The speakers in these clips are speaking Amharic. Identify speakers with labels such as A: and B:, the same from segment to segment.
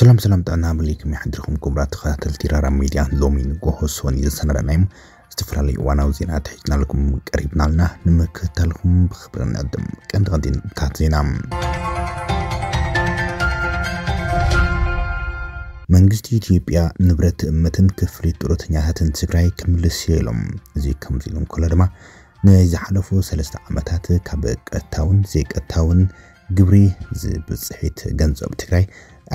A: ሰላም ሰላም ጣና ብሊክ ይሓድርኩም ኩምራት ተኸታተልቲ ራራ ሚድያ ሎሚ ንጎሆ ሶኒ ዘሰናዳናዮም ዝተፈላለዩ እዋናዊ ዜና ተሒዝናልኩም ቀሪብና ኣለና ንምክተልኩም ብክብሪ ንቅድም ቀንዲ ቀንዲ ንጥብታት ዜና መንግስቲ ኢትዮጵያ ንብረት እምትን ክፍሊት ጡረተኛታትን ትግራይ ክምልስ ኢሎም እዚ ከምዚ ኢሉ ከሎ ድማ ንዝሓለፉ ሰለስተ ዓመታት ካብ ቀታውን ዘይቀታውን ግብሪ ዝብፅሒት ገንዘብ ትግራይ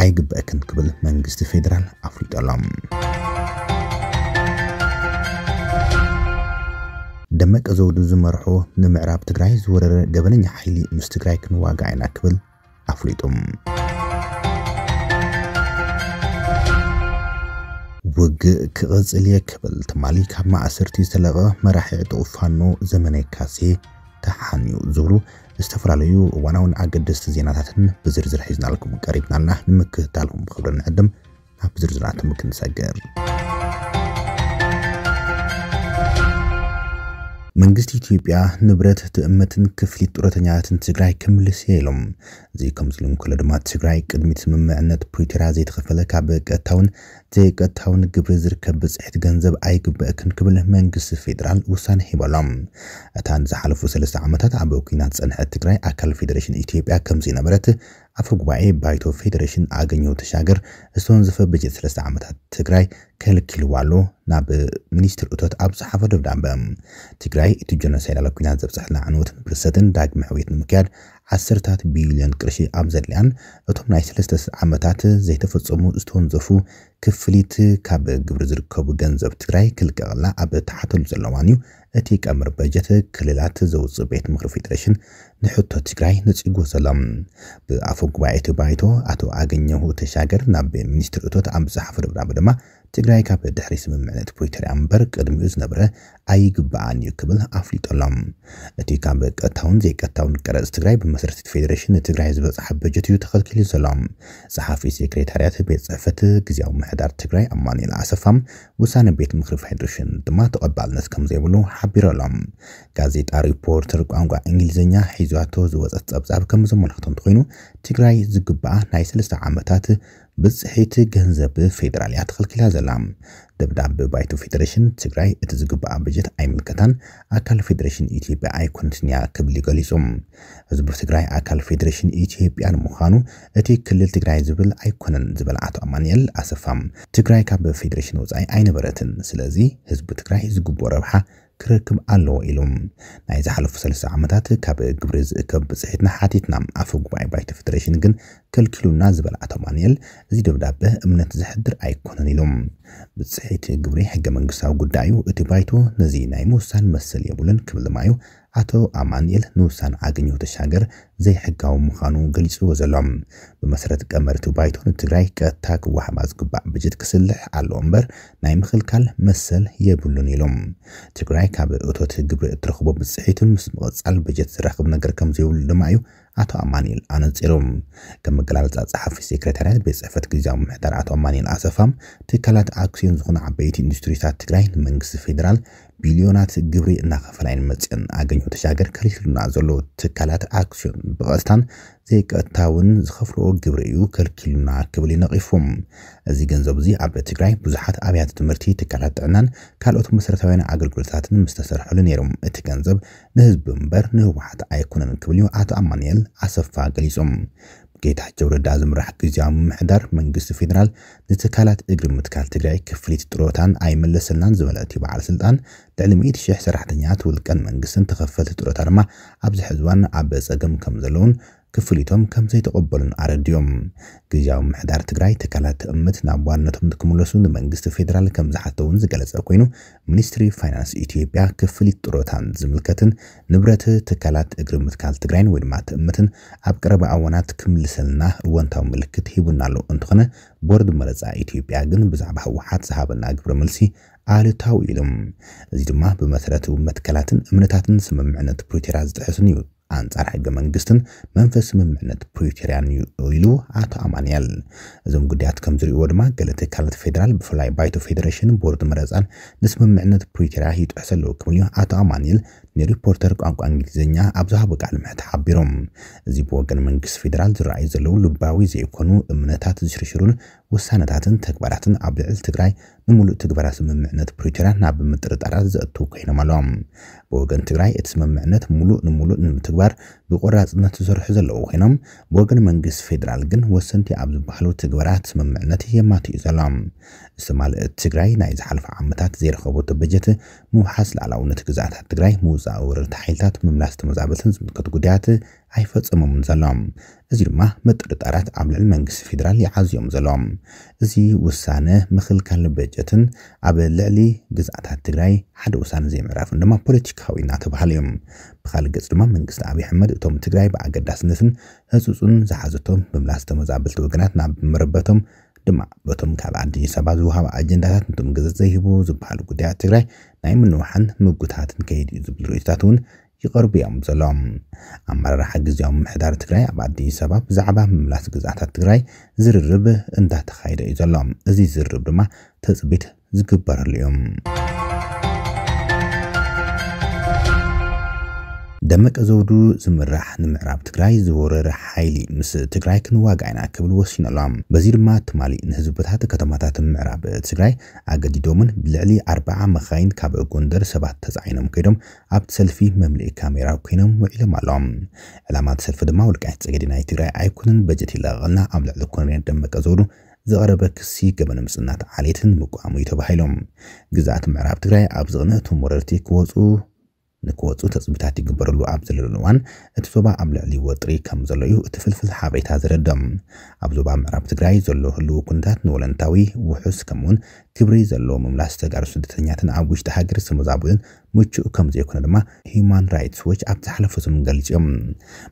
A: ኣይግበአክን ክብል መንግስቲ ፌደራል ኣፍሊጡሎም ደመቀ ዘውዱ ዝመርሖ ንምዕራብ ትግራይ ዝወረረ ገበነኛ ሓይሊ ምስ ትግራይ ክንዋጋ ኢና ክብል ኣፍሊጡ ውግእ ክቕፅል እየ ክብል ትማሊ ካብ ማእሰርቲ ዝተለቐ መራሒ ዕጡቕ ፋኖ ካሴ ተሓንዩ ዝብሉ ዝተፈላለዩ እዋናውን ኣገደስቲ ዜናታትን ብዝርዝር ሒዝናልኩም ቀሪብናልና ንምክትታልኩም ብክብሪ ንዕድም ናብ ዝርዝራቶም ክንሰግር መንግስቲ ኢትዮጵያ ንብረት ትእምትን ክፍሊት ጡረተኛታትን ትግራይ ክምልስ እየ ኢሎም እዚ ከም ዝሎም ከሎ ድማ ትግራይ ቅድሚ ስምምዕነት ፕሪቶርያ ዘይተኸፈለ ካብ ቀጥታውን ዘይቀጥታውን ግብሪ ዝርከብ ብፅሒት ገንዘብ ኣይግበአክን ክብል መንግስቲ ፌደራል ውሳነ ሂበሎም እታ ንዝሓለፉ ሰለስተ ዓመታት ኣብ ኩናት ፀንሐት ትግራይ ኣካል ፌደሬሽን ኢትዮጵያ ከምዘይነበረት አፈ ጉባኤ ባይቶ ፌዴሬሽን አገኘው ተሻገር እስቶን ዝተወንዘፈ በጀት 3 ዓመታት ትግራይ ከልኪልዎ ዋሎ ናብ ሚኒስትር እቶት ኣብ ዝሓፈ ደብዳበ ትግራይ እቲ ጆኖሳይዳዊ ኩናት ዘብፅሕላ ዕንወትን ብርሰትን ዳግመ ዕብየት ንምክያድ ዓሰርታት ቢልዮን ቅርሺ ኣብ ዘድልያን እቶም ናይ 3 ዓመታት ዘይተፈፀሙ ዝተወንዘፉ ክፍሊት ካብ ግብሪ ዝርከቡ ገንዘብ ትግራይ ክልቀቕላ ኣብ ተሓተሉ ዘለዋን እዩ እቲ ቀምር በጀት ክልላት ዘውፅእ ቤት ምክሪ ፌደሬሽን ንሕቶ ትግራይ ንፅጎ ዘሎም ብኣፈ ጉባኤ እቲ ባይቶ ኣቶ ኣገኘሁ ተሻገር ናብ ሚኒስትሪ እቶት ኣብ ዝሓፈ ድብዳበ ድማ ትግራይ ካብ ድሕሪ ስምምዕነት ፕሪቶርያ እምበር ቅድሚኡ ዝነበረ ኣይግባኣን እዩ ክብል ኣፍሊጦሎም እቲ ካብ ቀታውን ዘይቀታውን ቀረፅ ትግራይ ብመሰረቲ ፌደሬሽን ንትግራይ ዝበፅሐ በጀት እዩ ተኸልኪሉ ዘሎም ፀሓፊ ሴክሬታርያት ቤት ፅሕፈት ግዜያዊ ምሕዳር ትግራይ ኣማኒኤል ኣሰፋም ውሳነ ቤት ምክሪ ፌደሬሽን ድማ ተቐባልነት ከም ዘይብሉ ሓቢሩ ኣሎ ጋዜጣ ሪፖርተር ቋንቋ እንግሊዝኛ ሒዛቶ ዝወፀት ጸብጻብ ከም ዘመላክቶ እንተኮይኑ ትግራይ ዝግባኣ ናይ ሰለስተ ዓመታት ብፅሒት ገንዘብ ፌደራል እያ ተኸልኪላ ዘላ ደብዳቤ ባይቶ ፌደሬሽን ትግራይ እቲ ዝግባኣ በጀት ኣይምልከታን ኣካል ፌደሬሽን ኢትዮጵያ ኣይኮነትን እያ ክብል ገሊፁ ህዝቢ ትግራይ ኣካል ፌደሬሽን ኢትዮጵያ ንምዃኑ እቲ ክልል ትግራይ ዝብል ኣይኮነን ዝበል ኣቶ ኣማንኤል ኣሰፋም ትግራይ ካብ ፌደሬሽን ወፃኢ ኣይነበረትን ስለዚ ህዝቢ ትግራይ ዝግብኦ ረብሓ ክረክብ ኣለዎ ኢሉ ናይ ዝሓለፉ ሰለስተ ዓመታት ካብ ግብሪ ዝእከብ ብፅሒትና ሓቲትና ኣፈ ጉባኤ ባይተ ፌደሬሽን ግን ከልኪሉና ዝበል ኣቶ ማንኤል እዚ ደብዳበ እምነት ዝሕድር ኣይኮነን ኢሉ ብፅሒት ግብሪ ሕገ መንግስታዊ ጉዳዩ እቲ ባይቶ ነዚ ናይ ምውሳን መሰል የብሉን ክብል ድማ እዩ ኣቶ ኣማንኤል ንውሳን ኣገኘሁ ተሻገር ዘይሕጋዊ ምዃኑ ገሊፅዎ ዘሎም ብመሰረት ቀመርቲ ባይቶ ንትግራይ ቀጥታ ክወሃባ ዝግባእ ብጀት ክስልሕ ኣለዎ እምበር ናይ ምኽልካል መሰል የብሉን ኢሎም ትግራይ ካብ እቶት ግብሪ እትረኽቦ ብፅሒትን ምስ ምቕፃል በጀት ዝረኽብ ነገር ከም ዘይብሉ ድማ እዩ ኣቶ ኣማኒኤል ኣነፂሮም ከም መገላለፃ ፀሓፊ ሴክረታርያት ቤት ፅሕፈት ግዜዊ ምሕዳር ኣቶ ኣማኒኤል ኣሰፋም ትካላት ኣክስዮን ዝኾኑ ዓበይቲ ኢንዱስትሪታት ትግራይ ንመንግስቲ ፌደራል ቢልዮናት ግብሪ እናኸፈላይን መፅን ኣገኘ ተሻገር ከልኪሉና ዘሎ ትካላት ኣክሲዮን ብቐጥታን ዘይቀጥታውን ዝኸፍልዎ ግብሪ እዩ ከልኪሉና ክብል ይነቒፎም እዚ ገንዘብ እዚ ኣብ ትግራይ ብዙሓት ኣብያት ትምህርቲ ትካላት ጥዕናን ካልኦት መሰረታውያን ኣገልግሎታትን ምስተሰርሐሉ ነይሮም እቲ ገንዘብ ንህዝቢ እምበር ንህወሓት ኣይኮነን ክብል እዩ ኣቶ ኣማኒኤል መሆኑን ኣሰፋ ገሊጾም ጌታቸው ረዳ ዝምራሕ ግዝያዊ ምምሕዳር መንግስቲ ፌደራል ንትካላት እግሪ ምትካል ትግራይ ክፍሊት ጥሮታን ኣይመለስልናን ዝበለ እቲ በዓል ስልጣን ልዕሊ 1 100,000 ሰራሕተኛት ውልቀን መንግስትን ተኸፈልቲ ጥሮታ ድማ ኣብዚ ሕዝዋን ኣብ ፀገም ከም ዘለውን ክፍሊቶም ከም ዘይተቐበሉን ኣረድዮም ግዜያዊ ምሕዳር ትግራይ ተካላት እምት ናብ ዋነቶም ንክምለሱ ንመንግስቲ ፌደራል ከም ዝሓተውን ዝገለጸ ኮይኑ ሚኒስትሪ ፋይናንስ ኢትዮጵያ ክፍሊት ጥሮታን ዝምልከትን ንብረት ትካላት እግሪ ምትካል ትግራይን ወይ ድማ ትእምትን ኣብ ቀረባ ኣዋናት ክምልሰልና እወንታዊ ምልክት ሂቡና ኣሎ እንትኾነ ቦርድ መረፃ ኢትዮጵያ ግን ብዛዕባ ህወሓት ዝሃበና ግብሪ መልሲ ኣልታዊ ኢሎም እዚ ድማ ብመሰረት መትከላትን እምነታትን ስምምዕነት ፕሪቴራ ዝጥሕሱን እዩ አንጻር ህገ መንግስትን መንፈስ ስምምነት ፕሪቶሪያን ይሉ አቶ አማንያል እዞም ጉዳያት ከም ዝርእዎ ድማ ገለ ትካላት ፌደራል ብፍላይ ባይቶ ፌደሬሽን ቦርድ መረፃን ንስምምዕነት ፕሪቶሪያ ይጥሕሰ ኣለዎ ክብል እዩ ኣቶ ኣማንኤል ንሪፖርተር ቋንቋ እንግሊዝኛ ኣብዝሃ ቃል ምሕት ሓቢሮም እዚ ብወገን መንግስቲ ፌደራል ዝረኣዩ ዘለዉ ልባዊ ዘይኮኑ እምነታት ዝሽርሽሩን ውሳነታትን ተግባራትን ኣብ ልዕሊ ትግራይ ንምሉእ ትግበራ ስምምዕነት ፕሪቶርያ ናብ ምጥርጣራት ዘእትው ኮይኖም ኣለዎም ብወገን ትግራይ እቲ ስምምዕነት ሙሉእ ንምሉእ ንምትግባር ብቆራፅነት ዝሰርሑ ዘለዎ ኮይኖም ብወገን መንግስቲ ፌደራል ግን ወሰንቲ ኣብ ዝበሃሉ ትግበራት ስምምዕነት የማትኡ ዘሎ እስተማል ትግራይ ናይ ዝሓልፈ ዓመታት ዘይረኸበቶ በጀት ምውሓስ ላዕላውነት ግዛኣታት ትግራይ ምውፃእ ውርርቲ ሓይልታት ምምላስ ተመዛበልትን ዝምልከት ጉዳያት ኣይፈፀሞምን ዘሎም እዚ ድማ መጥርጣራት ኣብ ልዕሊ መንግስቲ ፌደራል ይዓዝዮም ዘሎም እዚ ውሳነ ምኽልካል በጀትን ኣብ ልዕሊ ግዛኣታት ትግራይ ሓደ ውሳነ ዘይምዕራፍን ድማ ፖለቲካዊ እናተባሃለ እዮም ብካልእ ገጽ ድማ መንግስቲ ኣብዪ ኣሕመድ እቶም ትግራይ ብኣገዳስነትን ህፁፁን ዝሓዘቶም ብምላስ ተመዛበልቲ ወገናት ናብ መረበቶም ድማ በቶም ካብ ኣዲ ሰባ ዝውሃብ ኣጀንዳታት ነቶም ገዘት ዘይህቡ ዝበሃሉ ጉዳያት ትግራይ ናይ ምንውሓን ምጉታትን ከይድ እዩ ዝብል ርእቶታት እውን ይቐርቡ እዮም ዘሎም ኣመራርሓ ግዜያዊ ምምሕዳር ትግራይ ኣብ ኣዲስ ኣበባ ብዛዕባ ምምላስ ግዛኣታት ትግራይ ዝርርብ እንዳተኻይደ እዩ ዘሎ እዚ ዝርርብ ድማ ተፅቢት ዝግበረሉ እዩ ደመቀ ዘውዱ ዝምራሕ ንምዕራብ ትግራይ ዝወረረ ሓይሊ ምስ ትግራይ ክንዋጋእ ኢና ክብል ወሲኑ ኣሎ በዚ ድማ ትማሊ ንህዝብታት ከተማታት ምዕራብ ትግራይ ኣገዲዶምን ብልዕሊ ኣርባዓ መኻይን ካብ ጎንደር ሰባት ተፃዒኖም ከይዶም ኣብቲ ሰልፊ መምልኢ ካሜራ ኮይኖም ውዒሎም ኣሎም ዕላማ ሰልፊ ድማ ውልቃይት ፀገዲ ናይ ትግራይ ኣይኮንን በጀት ይለቐልና ኣብ ልዕሊ ኮሎኔል ደመቀ ዘውዱ ዘቐረበ ክሲ ገበነ ምፅናት ዓሌትን ምቋሙ እዩ ተባሂሎም ግዛኣት ምዕራብ ትግራይ ኣብ ዝቕንእቶም ወረርቲ ክወፁ ንክወፁ ተፅቢታት ይግበረሉ ኣብ ዘለሉን እዋን እቲ ዞባ ኣብ ልዕሊ ወጥሪ ከም ዘሎ እዩ እቲ ፍልፍል ሓበሬታ ዝረድም ኣብ ዞባ ምዕራብ ትግራይ ዘሎ ህልው ኩነታት ንወለንታዊ ውሑስ ከምኡውን ክብሪ ዘሎ ምምላስ ተጋሩ ስደተኛትን ኣብ ውሽጢ ሃገር ስመዛብልን ምቹእ ከም ዘይኮነ ድማ ሂማን ራይትስ ዎች ኣብ ዝሓለፈ ስሙን ገሊፅ እዮም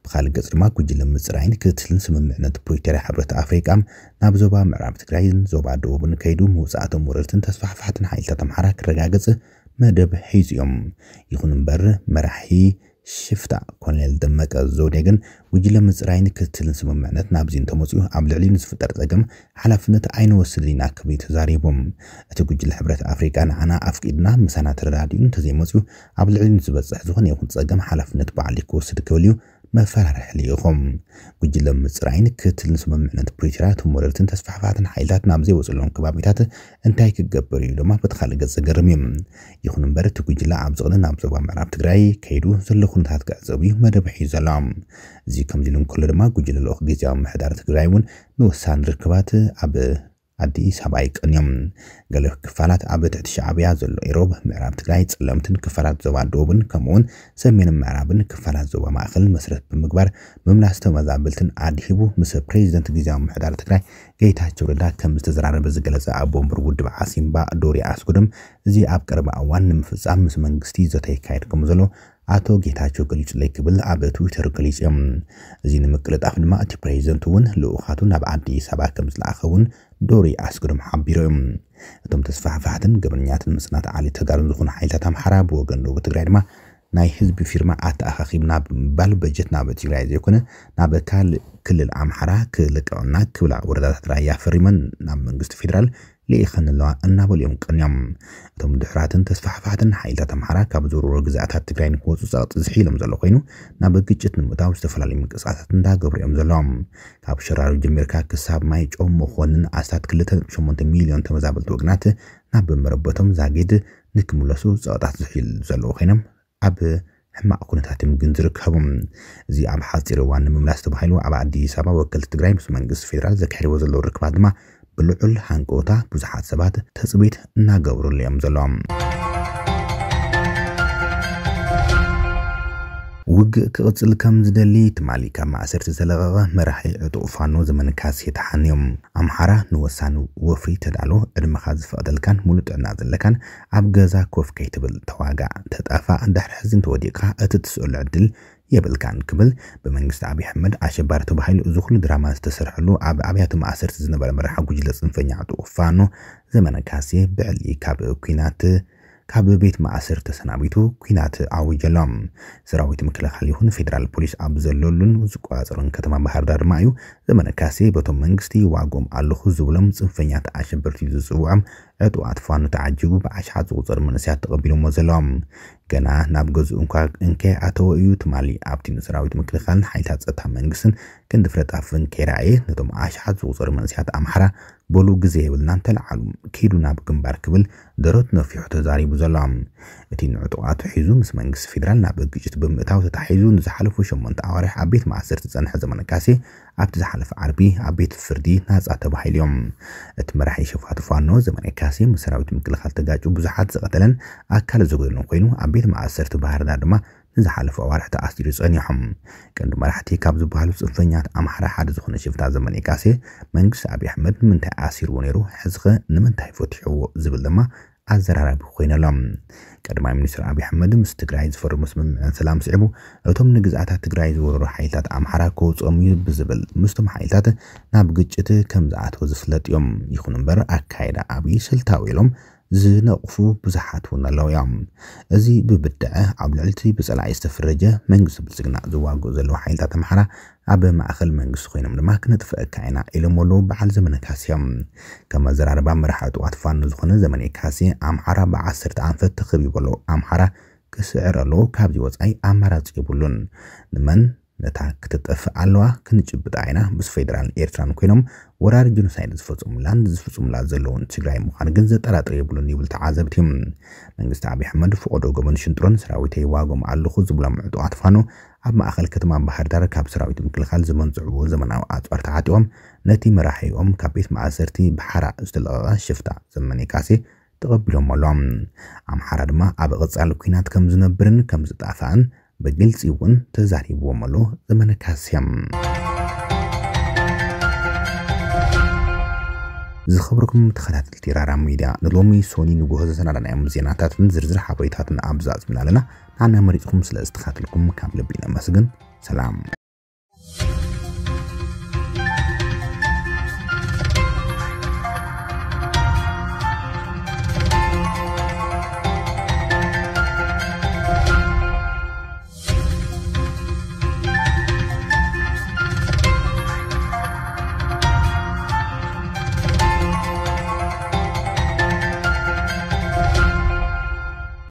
A: ብካልእ ገፅ ድማ ጉጅለ ምፅራይን ክትትልን ስምምዕነት ፕሪቶርያ ሕብረት ኣፍሪቃ ናብ ዞባ ምዕራብ ትግራይን ዞባ ደቡብን ከይዱ ምውፃእቶም ውርርትን ተስፋሕፋሕትን ሓይልታት ኣምሓራ ክረጋገፅ መደብ ሒዙ እዮም ይኹን እምበር መራሒ ሽፍታ ኮሎኔል ደመቀ ዘውዴ ግን ውጅለ ምፅራይን ክትትልን ስምምዕነት ናብዚ እንተመፅኡ ኣብ ልዕሊ ንዝፍጠር ፀገም ሓላፍነት ኣይንወስድን ኢና ክብል ተዛሪቦም እቲ ጉጅለ ሕብረት ኣፍሪቃ ንዓና ኣፍቂድና ምሳና ተረዳድኡ እንተዘይመፅኡ ኣብ ልዕሊ ንዝበፅሕ ዝኾነ ይኹን ፀገም ሓላፍነት በዓሊ ክወስድ ክብል እዩ መፈራርሒ ኢኹም ጉጅለ ምፅራይን ክትልን ስምምዕነት ፕሪቶርያትን ወረርትን ተስፋሕፋሕትን ሓይልታት ናብ ዘይወፅሎም ከባቢታት እንታይ ክገበር እዩ ድማ በቲ ካልእ ገጽ ዘገርም እዩ ይኹን እምበር እቲ ጉጅለ ኣብ ዝቕልን ኣብ ዞባ ምዕራብ ትግራይ ከይዱ ዘሎ ኩነታት ክዕዘብ እዩ መደብ ሒዙ ዘሎ እዚ ከምዚ ኢሉ እንከሎ ድማ ጉጅለ ልኡኽ ግዜያዊ ምሕዳር ትግራይ እውን ንወሳኒ ርክባት ኣብ ኣዲስ ኣበባ ይቀንዮም ገለ ክፋላት ኣብ ትሕቲ ሻዕብያ ዘሎ ኢሮብ ምዕራብ ትግራይ ጸለምትን ክፋላት ዞባ ደቡብን ከምኡውን ሰሜንን ምዕራብን ክፋላት ዞባ ማእኸልን መስረት ብምግባር ምምላስ ተመዛበልትን ኣድሂቡ ምስ ፕሬዚደንት ግዜያዊ ምሕዳር ትግራይ ጌታቸው ረዳ ከም ዝተዘራረበ ዝገለጸ ኣብ ቦምብር ውድብ ዓሲምባ ዶሪ ኣስጉድም እዚ ኣብ ቀረባ እዋን ንምፍጻም ምስ መንግስቲ ዘተ ይካየድ ከም ዘሎ ኣቶ ጌታቸው ገሊጹለይ ክብል ኣብ ትዊተር ገሊጹ እዮም እዚ ንምቅልጣፍ ድማ እቲ ፕሬዚደንት እውን ልኡኻቱ ናብ ኣዲስ ኣበባ ከም ዝለኣኸ እውን ዶሪ ኣስገዶም ሓቢሮ እዮም እቶም ተስፋሕፋሕትን ገበነኛትን ምፅናት ዓሊ ተጋርን ዝኾኑ ሓይልታት ኣምሓራ ብወገን ደቡብ ትግራይ ድማ ናይ ህዝቢ ፊርማ ኣተኣኻኺብና ብምባል በጀት ናብ ትግራይ ዘይኮነ ናብ ካልእ ክልል ኣምሓራ ክልቀቕና ክብላ ወረዳታት ራያ ፈሪመን ናብ መንግስቲ ፌደራል ልኢኸን ኣለዋ እናበሉ እዮም ቀንዮም እቶም ድሕራትን ተስፋሕፋሕትን ሓይልታት ኣምሓራ ካብ ዘርሮ ግዛኣታት ትግራይ ንክወፁ ፀቕጢ ዝሒሎም ዘሎ ኮይኑ ናብ ግጭት ንምእታው ዝተፈላለዩ ምንቅስቃሳት እንዳገብሩ እዮም ዘሎም ካብ ሸራሪ ጀሚርካ ክሳብ ማይ ጮም መኾንን ኣስታት 28 ሚልዮን ተመዛበልቲ ወግናት ናብ መረበቶም ዛጊድ ንክምለሱ ፀቕጣት ዝሒል ዘለዎ ኮይኖም ኣብ ሕማቅ ኩነታት እዮም ግን ዝርከቡ እዚ ኣብ ሓፂር እዋን ንምምላስ ተባሂሉ ኣብ ኣዲስ ኣበባ ወከልቲ ትግራይ ምስ መንግስቲ ፌደራል ዘካሕድዎ ዘለዉ ርክባት ድማ ብልዑል ሃንቀውታ ብዙሓት ሰባት ተፅቢት እናገብሩሉ እዮም ዘሎም ውግእ ክቕፅል ከም ዝደሊ ትማሊ ካብ ማእሰርቲ ዝተለቐቐ መራሒ ዕጡቕ ፋኖ ዘመንካስ የተሓንዮም ኣምሓራ ንወሳኒ ወፍሪ ተዳሎ ዕድመኻ ዝፈቕደልካን ሙሉእ ጥዕና ዘለካን ኣብ ገዛ ኮፍ ከይትብል ተዋጋዕ ተጣፋ ድሕሪ ሕዚ እንተወዲቕካ እቲ ትስእሉ ዕድል የብልካን ክብል ብመንግስቲ ኣብዪ ኣሕመድ ኣሸባሪ ተባሂሉ እዚ ኩሉ ድራማ ዝተሰርሐሉ ኣብ ኣብያተ ማእሰርቲ ዝነበረ መራሒ ጉጅለ ፅንፈኛ ዕጡቕ ፋኖ ዘመነ ካሴ ብዕሊ ካብ ኩናት ካብ ቤት ማእሰር ተሰናቢቱ ኩናት ኣውጀሎም ሰራዊት ምክልኻል ይኹን ፌደራል ፖሊስ ኣብ ዘለሉን ዝቆፃፀሩን ከተማ ባህር ድማ እዩ ዘመነ ካሴ በቶም መንግስቲ ዋጎም ኣለኹ ዝብሎም ፅንፈኛት ኣሸበርቲ ዝፅውዖም ዕጡዋት ፋኑ ተዓጅቡ ብኣሽሓት ዝቁፅር መንስያት ተቐቢሎሞ ዘለዎም ገና ናብ ገዝኡ እንኳ እንከ ኣተወ እዩ ትማሊ ኣብቲ ንሰራዊት ምክልኻልን ሓይልታት ፀጥታ መንግስትን ክንዲ ፍረጣፍን ከይረኣየ ነቶም ኣሽሓት ዝቁፅር መንስያት ኣምሓራ በሉ ግዜ የብልና እንተለዓሉ ከይዱ ናብ ግንባር ክብል ደረት ነፊሑ ተዛሪቡ ዘሎ እቲ ንዕጡቃቱ ሒዙ ምስ መንግስቲ ፌደራል ናብ ግጭት ብምእታው ተታሒዙ ንዝሓለፉ 8 ኣዋርሕ ኣብ ቤት ማእሰርቲ ዝፀንሐ ዘመነ ካሴ ኣብቲ ዝሓለፈ ዓርቢ ኣብ ቤት ፍርዲ ናፃ ተባሂሉ እዮም እቲ መራሒ ሽፋቱ ፋኖ ዘመናይ ካሴ ምስ ሰራዊት ምክልኻል ተጋጩ ብዙሓት ዝቐተለን ኣካል ዘጎደለን ኮይኑ ኣብ ቤት ማእሰርቲ ባህርዳር ድማ ንዝሓለፈ ኣዋርሒ ተኣሲሩ ፀኒሖም ቀንዲ መራሕቲ ካብ ዝበሃሉ ፅንፈኛት ኣምሓራ ሓደ ዝኾነ ሽፍታ ዘመን ካሴ መንግስቲ ኣብዪ ኣሕመድ ንምንታይ ኣሲርዎ ነይሩ ሕዚ ኸ ንምንታይ ፈቲሕዎ ዝብል ድማ ኣዘራራቢ ኮይነሎም ቀዳማይ ሚኒስትር ኣብዪ ኣሕመድ ምስ ትግራይ ዝፈርሙ ስምምዕ ሰላም ስዒቡ እቶም ንግዝኣታት ትግራይ ዝወረሩ ሓይልታት ኣምሓራ ክውፅኦም እዩ ብዝብል ምስቶም ሓይልታት ናብ ግጭት ከም ዝኣተወ ዝፍለጥ እዮም። ይኹን እምበር ኣካይዳ ኣብዪ ስልታዊ ኢሎም ዝነቕፉ ብዙሓት እውን ኣለው እዮም እዚ ብብድዐ ኣብ ልዕልቲ ብፀላኢ ዝተፈረጀ መንግስቲ ብልፅግና ዝዋግኡ ዘለዎ ሓይልታት ኣምሓራ ኣብ ማእኸል መንግስቲ ኮይኖም ድማ ክነጥፍአካ ኢና ኢሎም ኣለዉ በዓል ዘመነ ካሴ እዮም ከም ኣዘራርባ መራሒ ጥዋት ፋኖ ዝኾነ ዘመነ ካሴ ኣምሓራ ብዓሰርተ ኣንፈት ተኸቢቡ ኣለዉ ኣምሓራ ክስዕር ኣለዎ ካብዚ ወፃኢ ኣማራፂ የብሉን ንመን ነታ ክትጠፍ ኣለዋ ክንጭብጣ ኢና ምስ ፌደራልን ኤርትራን ኮይኖም ወራሪ ጆኖሳይድ ዝፈፅሙላን ዝፍፅሙላ ዘለውን ትግራይ ምዃን ግን ዘጠራጥር የብሉን ይብል ተዓዘብቲ መንግስቲ ኣብዪ ኣሕመድ ፍቆዶ ጎበን ሽንጥሮን ሰራዊተ ይዋጎም ኣለኹ ዝብሎም ዕጡቓት ፋኖ ኣብ ማእኸል ከተማ ባህርዳር ካብ ሰራዊት ምክልኻል ዝመንፅዕዎ ዘመናዊ ኣፅዋር ተዓጢቖም ነቲ መራሒኦም ካብ ቤት ማእሰርቲ ብሓራ ዝተለቐቐ ሽፍታ ዘመነ ካሴ ተቐቢሎም ኣሎም ኣምሓራ ድማ ኣብ ቅፃል ኩናት ከም ዝነብርን ከም ዝጣፋእን በግልጽ ይሁን ተዛሪቦ መሎ ዘመነ ካስያም ዝኸብረኩም ተኸታተልቲ ራራ ሚድያ ንሎሚ ሶኒ ንጉሆ ዘሰናዳናዮም ዜናታትን ዝርዝር ሓበሬታትን ኣብዛፂምና ኣለና ንዓና መሪፅኩም ስለ ዝተኻትልኩም ካብ ልቢ ነመስግን ሰላም